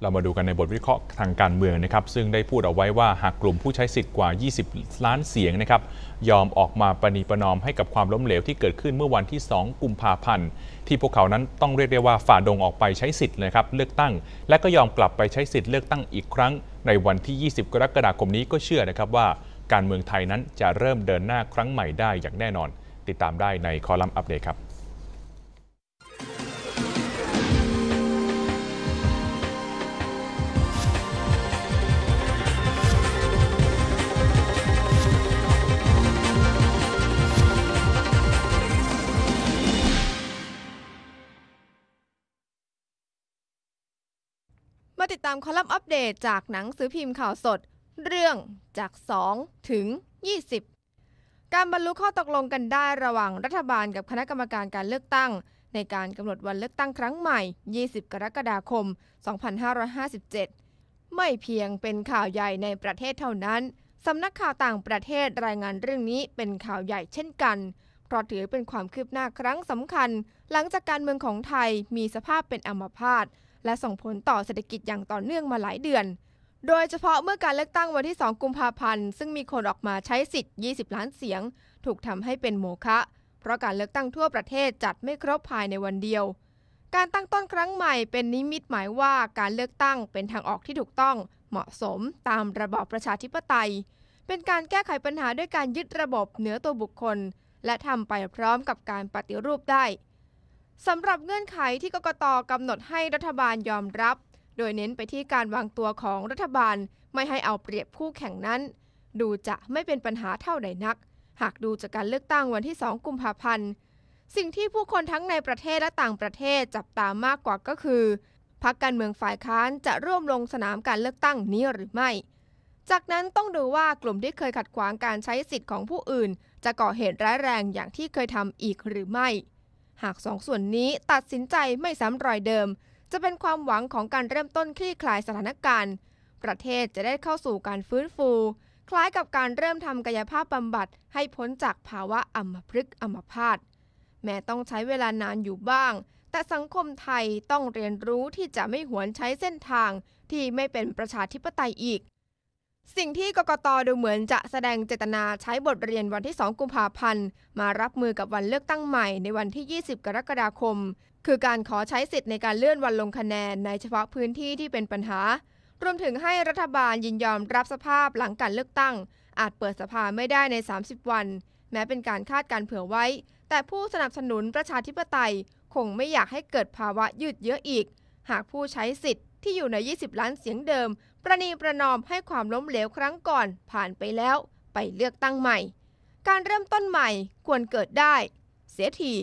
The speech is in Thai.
เรามาดูกันในบทวิเคราะห์ทางการเมืองนะครับ ซึ่งได้พูดเอาไว้ว่าหากกลุ่มผู้ใช้สิทธิ์กว่า 20 ล้านเสียงนะครับยอมออกมาปณีประนอมให้กับความล้มเหลวที่เกิดขึ้นเมื่อวันที่ 2 กุมภาพันธ์ที่พวกเขานั้นต้องเรียกได้ว่าฝ่าดงออกไปใช้สิทธิ์นะครับเลือกตั้ง และก็ยอมกลับไปใช้สิทธิ์เลือกตั้งอีกครั้ง ในวันที่ 20 กรกฎาคมนี้ก็เชื่อนะครับว่าการเมืองไทยนั้นจะเริ่มเดินหน้าครั้งใหม่ได้อย่างแน่นอน ติดตามได้ในคอลัมน์อัปเดตครับมาติดตามคอลัมน์อัปเดตจากหนังสือพิมพ์ข่าวสด เรื่องจาก 2 ถึง 20 การบรรลุข้อตกลงกันได้ระหว่างรัฐบาลกับคณะกรรมการการเลือกตั้ง ในการกำหนดวันเลือกตั้งครั้งใหม่ 20 กรกฎาคม 2557 ไม่เพียงเป็นข่าวใหญ่ในประเทศเท่านั้น สำนักข่าวต่างประเทศรายงานเรื่องนี้เป็นข่าวใหญ่เช่นกัน เพราะถือเป็นความคืบหน้าครั้งสำคัญ หลังจากการเมืองของไทยมีสภาพเป็นอัมพาตและส่งผลต่อเศรษฐกิจอย่างต่อเนื่องมาหลายเดือน โดยเฉพาะเมื่อการเลือกตั้งวันที่ 2 กุมภาพันธ์ ซึ่งมีคนออกมาใช้สิทธิ์ 20 ล้านเสียง ถูกทำให้เป็นโมฆะ เพราะการเลือกตั้งทั่วประเทศจัดไม่ครบภายในวันเดียว การตั้งต้นครั้งใหม่เป็นนิมิตหมายว่าการเลือกตั้งเป็นทางออกที่ถูกต้อง เหมาะสมตามระบอบประชาธิปไตย เป็นการแก้ไขปัญหาด้วยการยึดระบบเหนือตัวบุคคล และทำไปพร้อมกับการปฏิรูปได้สำหรับเงื่อนไขที่กกตกำหนดให้รัฐบาลยอมรับ โดยเน้นไปที่การวางตัวของรัฐบาลไม่ให้เอาเปรียบคู่แข่งนั้น ดูจะไม่เป็นปัญหาเท่าใดนัก หากดูจากการเลือกตั้งวันที่ 2 กุมภาพันธ์ สิ่งที่ผู้คนทั้งในประเทศและต่างประเทศจับตามากกว่าก็คือพรรคการเมืองฝ่ายค้านจะร่วมลงสนามการเลือกตั้งนี้หรือไม่ จากนั้นต้องดูว่ากลุ่มที่เคยขัดขวางการใช้สิทธิ์ของผู้อื่น จะก่อเหตุร้ายแรงอย่างที่เคยทำอีกหรือไม่หากสองส่วนนี้ตัดสินใจไม่ซ้ำรอยเดิม จะเป็นความหวังของการเริ่มต้นคลี่คลายสถานการณ์ ประเทศจะได้เข้าสู่การฟื้นฟู คล้ายกับการเริ่มทำกายภาพบำบัดให้พ้นจากภาวะอัมพฤกษ์อัมพาตแม้ต้องใช้เวลานานอยู่บ้าง แต่สังคมไทยต้องเรียนรู้ที่จะไม่หวนใช้เส้นทางที่ไม่เป็นประชาธิปไตยอีกสิ่งที่กกตดูเหมือนจะแสดงเจตนาใช้บทเรียนวันที่2กุมภาพันธ์มารับมือกับวันเลือกตั้งใหม่ในวันที่ 20 กรกฎาคม คือการขอใช้สิทธิ์ในการเลื่อนวันลงคะแนน ในเฉพาะพื้นที่ที่เป็นปัญหา รวมถึงให้รัฐบาลยินยอมรับสภาพหลังการเลือกตั้ง อาจเปิดสภาไม่ได้ใน 30 วัน แม้เป็นการคาดการเผื่อไว้ แต่ผู้สนับสนุนประชาธิปไตยคงไม่อยากให้เกิดภาวะยืดเยื้ออีก หากผู้ใช้สิทธิ์ที่อยู่ใน 20 ล้านเสียงเดิม ประนีประนอมให้ความล้มเหลวครั้งก่อนผ่านไปแล้วไปเลือกตั้งใหม่ การเริ่มต้นใหม่ควรเกิดได้ เสียที